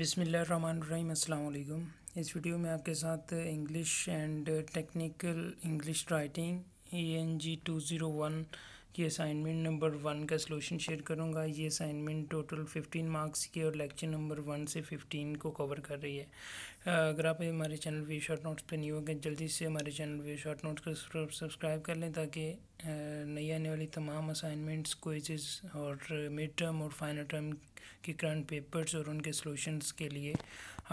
बिसमीम इस वीडियो में आपके साथ English and technical English writing E N G two zero one ये असाइनमेंट नंबर वन का सलूशन शेयर करूँगा ये असाइनमेंट टोटल फिफ्टीन मार्क्स की और लेक्चर नंबर वन से फिफ्टीन को कवर कर रही है अगर आप हमारे चैनल पर शॉर्ट नोट्स पर नहीं होगा जल्दी से हमारे चैनल पर शॉर्ट नोट्स को सब्सक्राइब कर लें ताकि नई आने वाली तमाम असाइनमेंट्स कोइजेज और मिड टर्म और फाइनल टर्म के करंट पेपर्स और उनके सोल्यूशनस के लिए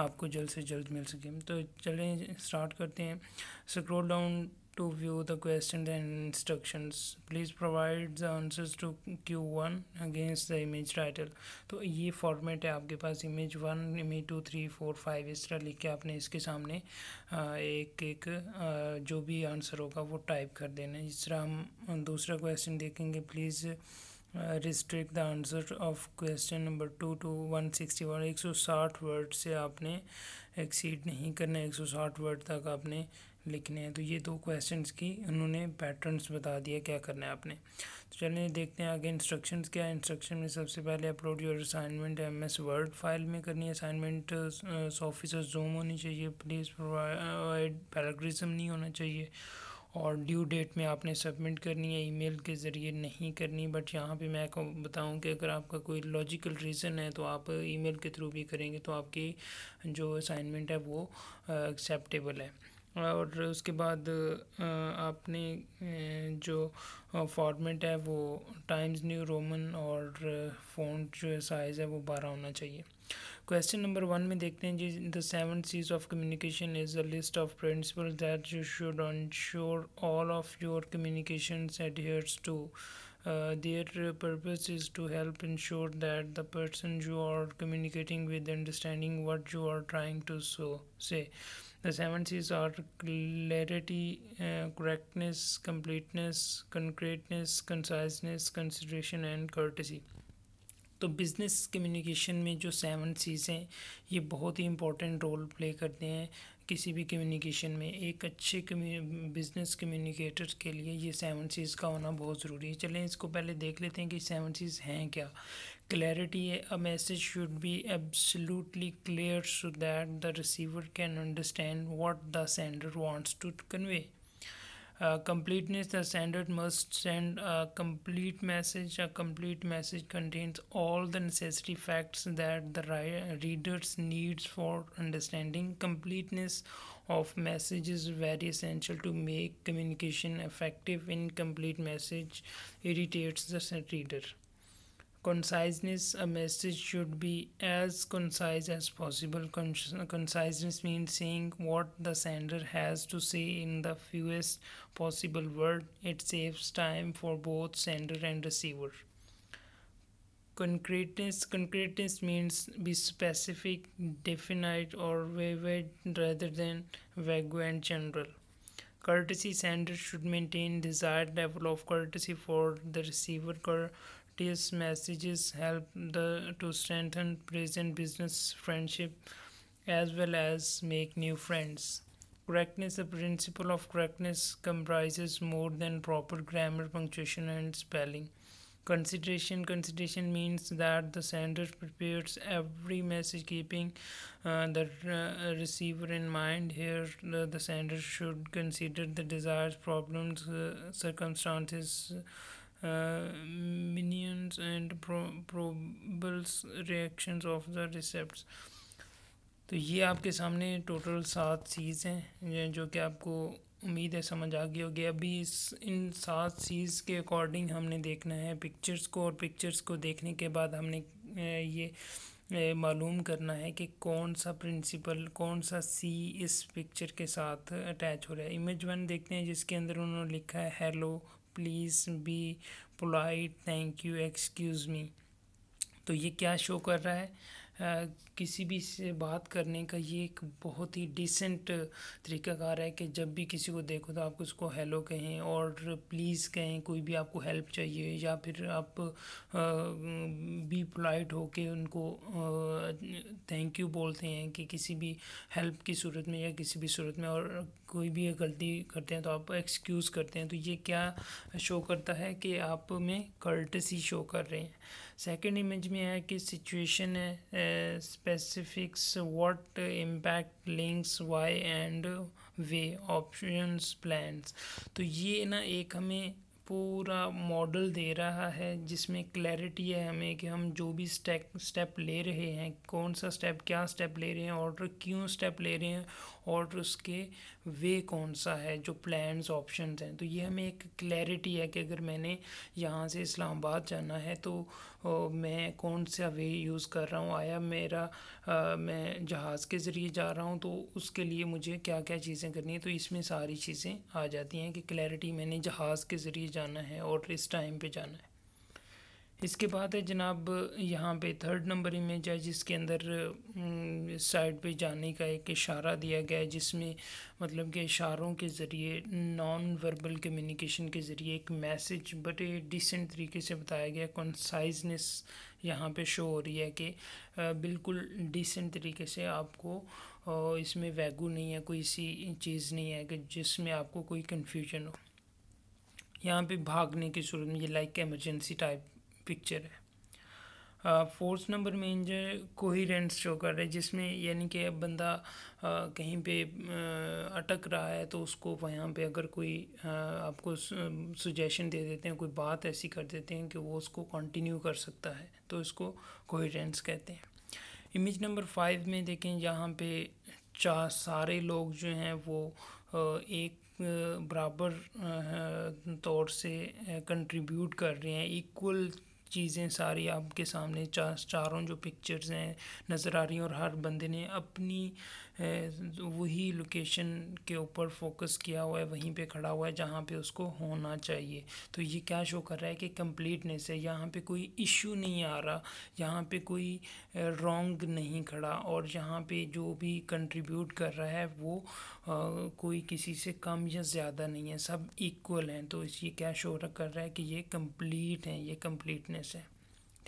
आपको जल्द से जल्द मिल सके तो चलें स्टार्ट करते हैं scroll down to view the question and instructions please provide the answers to q1 against the image title तो ये फॉर्मेट है आपके पास image one image two three four five इस तरह लिख के आपने इसके सामने एक एक जो भी आंसर होगा वो टाइप कर देना है इस तरह हम दूसरा क्वेश्चन देखेंगे please restrict the answer of question number two to one sixty one एक सौ साठ वर्ड से आपने एक्सीड नहीं करना एक सौ साठ वर्ड तक आपने लिखने हैं तो ये दो क्वेश्चंस की उन्होंने पैटर्न्स बता दिया क्या करना है आपने तो चलिए देखते हैं आगे इंस्ट्रक्शंस क्या है इंस्ट्रक्शन में सबसे पहले upload your assignment M S word file में करनी है असाइनमेंट ऑफिस जूम होनी चाहिए प्लीज़ प्रोवाइड पैराग्रिजम नहीं होना चाहिए और ड्यू डेट में आपने सबमिट करनी है ईमेल के ज़रिए नहीं करनी बट यहाँ पे मैं आपको बताऊँ कि अगर आपका कोई लॉजिकल रीज़न है तो आप ईमेल के थ्रू भी करेंगे तो आपकी जो असाइनमेंट है वो एक्सेप्टेबल है और उसके बाद आपने जो फॉर्मेट है वो टाइम्स न्यू रोमन और फ़ॉन्ट जो साइज़ है वो बारह होना चाहिए क्वेश्चन नंबर वन में देखते हैं जी the seven Cs of communication is a list of principle that you should ensure all of your communication adheres to their purpose is to help ensure that the person you are communicating with understanding what you are trying to so say The seven C's are clarity, uh, correctness, completeness, concreteness, conciseness, consideration and courtesy. तो business communication में जो seven seize हैं ये बहुत ही important role play करते हैं किसी भी कम्युनिकेशन में एक अच्छे बिज़नेस कम्युनिकेटर के लिए ये सेवन सीज़ का होना बहुत ज़रूरी है चलें इसको पहले देख लेते हैं कि सेवन सीज़ हैं क्या क्लैरिटी है a message should be absolutely clear so that the receiver can understand what the sender wants to convey Uh, completeness the sender must send a uh, complete message a complete message contains all the necessary facts that the readers needs for understanding completeness of message is very essential to make communication effective incomplete message irritates the reader conciseness a message should be as concise as possible conciseness means saying what the sender has to say in the fewest possible word it saves time for both sender and receiver concreteness concreteness means be specific definite or vivid rather than vague and general courtesy sender should maintain desired level of courtesy for the receiver these messages help the to strengthen present business friendship as well as make new friends. Correctness The principle of correctness comprises more than proper grammar, punctuation, and spelling. Consideration Consideration means that the sender prepares every message keeping uh, the uh, receiver in mind. Here, the sender should consider the desired problems, uh, circumstances, Uh, minions and pro, probables reactions of the recepts तो ये आपके सामने total सात चीज़ हैं जो कि आपको उम्मीद है समझ आ गई होगी अभी इस इन सात चीज़ के अकॉर्डिंग हमने देखना है पिक्चर्स को और पिक्चर्स को देखने के बाद हमने ये मालूम करना है कि कौन सा प्रिंसिपल कौन सा सी इस पिक्चर के साथ अटैच हो रहा है इमेज वन देखते हैं जिसके अंदर उन्होंने लिखा है hello please be polite thank you excuse me तो ये क्या शो कर रहा है Uh, किसी भी से बात करने का ये एक बहुत ही डिसेंट तरीकाकार है कि जब भी किसी को देखो तो आप उसको हेलो कहें और प्लीज़ कहें कोई भी आपको हेल्प चाहिए या फिर आप आ, भी पोलाइट हो के उनको थैंक यू बोलते हैं कि किसी भी हेल्प की सूरत में या किसी भी सूरत में और कोई भी गलती करते हैं तो आप एक्सक्यूज़ करते हैं तो ये क्या शो करता है कि आप में कर्टसी शो कर रहे हैं सेकंड इमेज में है कि सिचुएशन है specifics what impact links why and way options plans तो ये ना एक हमें पूरा मॉडल दे रहा है जिसमें क्लैरिटी है हमें कि हम जो भी स्टेप स्टेप ले रहे हैं कौन सा स्टेप क्या स्टेप ले रहे हैं ऑर्डर क्यों स्टेप ले रहे हैं और उसके वे कौन सा है जो प्लान्स ऑप्शन हैं तो ये हमें एक क्लैरिटी है कि अगर मैंने यहाँ से इस्लामाबाद जाना है तो ओ, मैं कौन सा वे यूज़ कर रहा हूँ आया मेरा आ, मैं जहाज़ के ज़रिए जा रहा हूँ तो उसके लिए मुझे क्या क्या चीज़ें करनी है तो इसमें सारी चीज़ें आ जाती हैं कि क्लैरिटी मैंने जहाज़ के ज़रिए जाना है और इस टाइम पर जाना है इसके बाद है जनाब यहाँ पे थर्ड नंबर इमेज है जिसके अंदर साइड हम्म, पे जाने का एक इशारा दिया गया है जिसमें मतलब कि इशारों के ज़रिए नॉन वर्बल कम्युनिकेशन के ज़रिए एक मैसेज बड़े डिसेंट तरीके से बताया गया कॉन्साइजनेस यहाँ पे शो हो रही है कि बिल्कुल डिसेंट तरीके से आपको इसमें वैगू नहीं है कोई सी चीज़ नहीं है कि जिसमें आपको कोई कन्फ्यूजन हो यहाँ पे भागने की सूरत में ये लाइक एमरजेंसी टाइप पिक्चर है फोर्थ नंबर में जो कोहिरेंस शो कर रहे हैं जिसमें यानी कि अब बंदा कहीं पे अटक रहा है तो उसको वहाँ पे अगर कोई आपको सुजेशन दे देते हैं कोई बात ऐसी कर देते हैं कि वो उसको कंटिन्यू कर सकता है तो इसको कोहिरेंस कहते हैं इमेज नंबर फाइव में देखें जहाँ पे चार सारे लोग जो हैं वो एक बराबर तौर से कंट्रीब्यूट कर रहे हैं इक्वल चीज़ें सारी आपके सामने चार चारों जो पिक्चर्स हैं नज़र आ रही हैं और हर बंदे ने अपनी वही लोकेशन के ऊपर फोकस किया हुआ है वहीं पे खड़ा हुआ है जहाँ पे उसको होना चाहिए तो ये क्या शो कर रहा है कि कम्प्लीटनेस है यहाँ पे कोई इश्यू नहीं आ रहा यहाँ पे कोई रॉन्ग नहीं खड़ा और यहाँ पे जो भी कंट्रीब्यूट कर रहा है वो आ, कोई किसी से कम या ज़्यादा नहीं है सब इक्वल हैं तो इस ये क्या शो कर रहा है कि ये कम्प्लीट हैं ये कम्प्लीटनेस है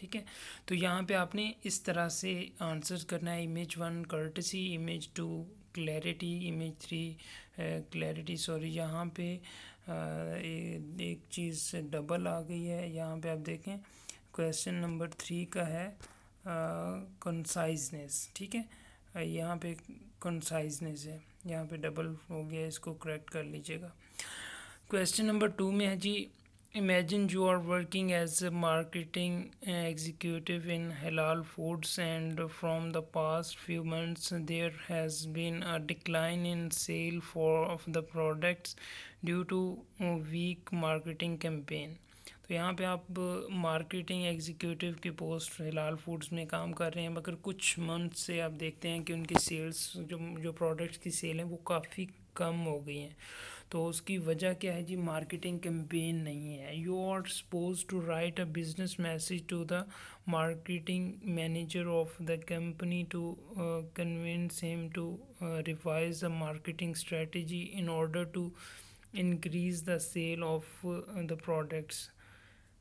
ठीक है तो यहाँ पे आपने इस तरह से आंसर करना है image one courtesy image two clarity image three clarity sorry यहाँ पे आ, एक चीज़ डबल आ गई है यहाँ पे आप देखें क्वेश्चन नंबर थ्री का है कंसाइजनेस ठीक है यहाँ पे कंसाइजनेस है यहाँ पे डबल हो गया इसको करेक्ट कर लीजिएगा क्वेश्चन नंबर टू में है जी imagine you are working as a marketing executive in halal foods and from the past few months there has been a decline in sale for of the products due to weak marketing campaign तो यहाँ पे आप marketing executive की post Hilal Foods में काम कर रहे हैं मगर कुछ मंथ से आप देखते हैं कि उनकी सेल्स जो जो प्रोडक्ट्स की सेल हैं वो काफ़ी कम हो गई हैं तो उसकी वजह क्या है जी मार्केटिंग कैंपेन नहीं है you are suppose to write a business message to the marketing manager of the company to convince him to revise the marketing strategy in order to increase the sale of the products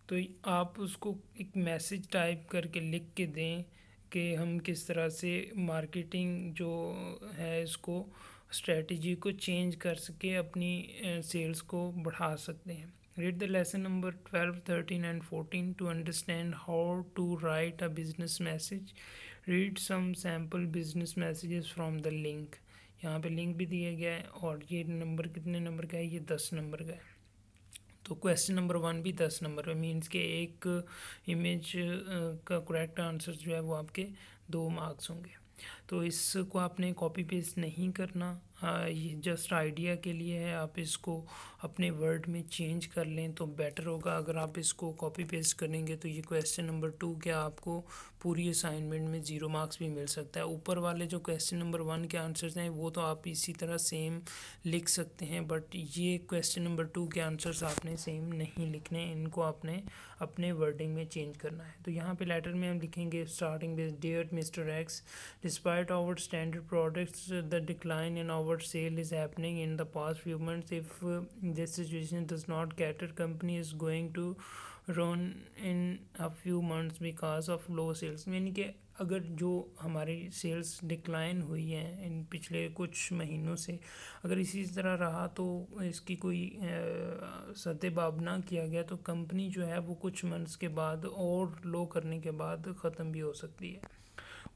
तो आप उसको एक message type करके लिख के दें कि हम किस तरह से मार्केटिंग जो है इसको स्ट्रेटजी को चेंज कर सके अपनी सेल्स को बढ़ा सकते हैं read the lesson number twelve thirteen and fourteen to understand how to write a business message read some sample business message from the link यहाँ पे लिंक भी दिया गया है और ये नंबर कितने नंबर का है ये दस नंबर का है तो क्वेश्चन नंबर वन भी दस नंबर पे मीन्स के एक इमेज का करेक्ट आंसर जो है वो आपके दो मार्क्स होंगे तो इसको आपने कॉपी पेस्ट नहीं करना ये जस्ट आइडिया के लिए है आप इसको अपने वर्ड में चेंज कर लें तो बेटर होगा अगर आप इसको कॉपी पेस्ट करेंगे तो ये क्वेश्चन नंबर टू के आपको पूरी असाइनमेंट में ज़ीरो मार्क्स भी मिल सकता है ऊपर वाले जो क्वेश्चन नंबर वन के आंसर्स हैं वो तो आप इसी तरह सेम लिख सकते हैं बट ये क्वेश्चन नंबर टू के आंसर्स आपने सेम नहीं लिखने इनको आपने अपने वर्डिंग में चेंज करना है तो यहाँ पे लेटर में हम लिखेंगे starting with dear Mister X despite our standard products the decline in our forward sale is happening in the past few months if uh, this situation does not get it company is going to run in a few months because of low sales यानी कि अगर जो हमारी sales decline हुई हैं इन पिछले कुछ महीनों से अगर इसी तरह रहा तो इसकी कोई सत्यबाब ना किया गया तो कंपनी जो है वो कुछ मंथ्स के बाद और लो करने के बाद ख़त्म भी हो सकती है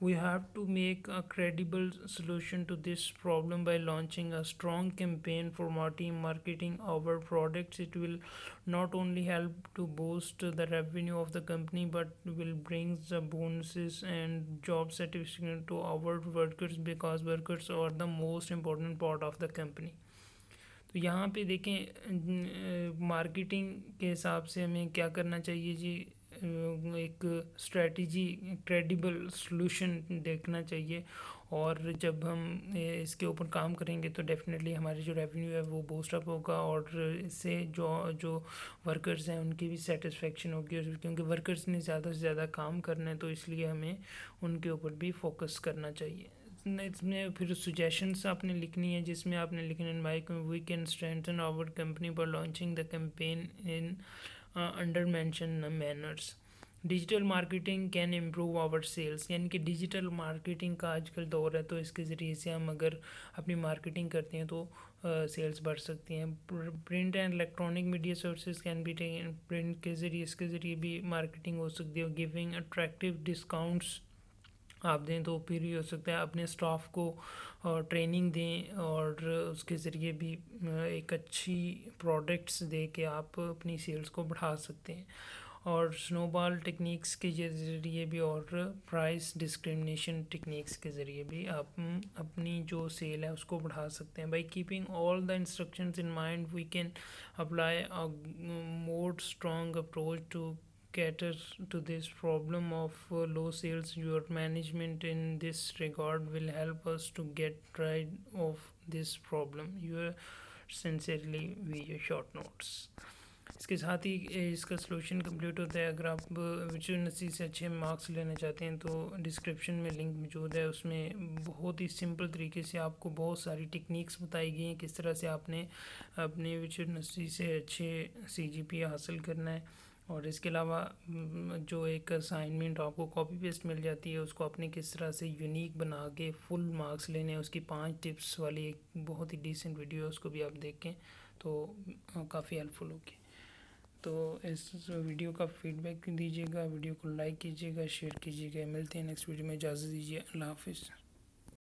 we have to make a credible solution to this problem by launching a strong campaign for marketing our products it will not only help to boost the revenue of the company but will bring the bonuses and job satisfaction to our workers because workers are the most important part of the company तो यहाँ पे देखें marketing के हिसाब से हमें क्या करना चाहिए जी एक स्ट्रेटजी क्रेडिबल सॉल्यूशन देखना चाहिए और जब हम इसके ऊपर काम करेंगे तो डेफिनेटली हमारी जो रेवेन्यू है वो बूस्ट अप होगा और इससे जो जो वर्कर्स हैं उनकी भी सेटिस्फेक्शन होगी और क्योंकि वर्कर्स ने ज़्यादा से ज़्यादा काम करना है तो इसलिए हमें उनके ऊपर भी फोकस करना चाहिए इसमें फिर सुजेशंस आपने लिखनी है जिसमें आपने लिखना है we can strengthen our company पर launching the campaign in under mention manners digital marketing can improve our sales यानी कि डिजिटल मार्केटिंग का आजकल दौर है तो इसके ज़रिए से हम अगर अपनी मार्केटिंग करते हैं तो सेल्स uh, बढ़ सकती हैं print and electronic media services can be taken print के ज़रिए इसके ज़रिए भी मार्केटिंग हो सकती है गिविंग अट्रैक्टिव डिस्काउंट्स आप दें तो फिर भी हो सकता है अपने स्टाफ को ट्रेनिंग दें और उसके ज़रिए भी एक अच्छी प्रोडक्ट्स दे के आप अपनी सेल्स को बढ़ा सकते हैं और स्नोबॉल टेक्निक्स के ज़रिए भी और प्राइस डिस्क्रिमिनेशन टेक्निक्स के ज़रिए भी आप अपनी जो सेल है उसको बढ़ा सकते हैं by keeping all the instructions in mind we can apply a more strong approach to cater to this problem of uh, low sales your management in this regard will help us to get rid of this problem your sincerely video short notes इसके साथ ही इसका solution complete होता है अगर आप विचुअनसी से अच्छे marks लेना चाहते हैं तो डिस्क्रिप्शन में लिंक मौजूद है उसमें बहुत ही सिंपल तरीके से आपको बहुत सारी टेक्निक्स बताई गई हैं किस तरह से आपने अपने विचुअनसी से अच्छे सी हासिल करना है और इसके अलावा जो एक असाइनमेंट आपको कॉपी पेस्ट मिल जाती है उसको अपने किस तरह से यूनिक बना के फुल मार्क्स लेने हैं उसकी पांच टिप्स वाली एक बहुत ही डिसेंट वीडियो है उसको भी आप देखें तो काफ़ी हेल्पफुल होगी तो इस वीडियो का फीडबैक दीजिएगा वीडियो को लाइक कीजिएगा शेयर कीजिएगा मिलते हैं नेक्स्ट वीडियो में इजाज़त दीजिए अल्लाह हाफिज़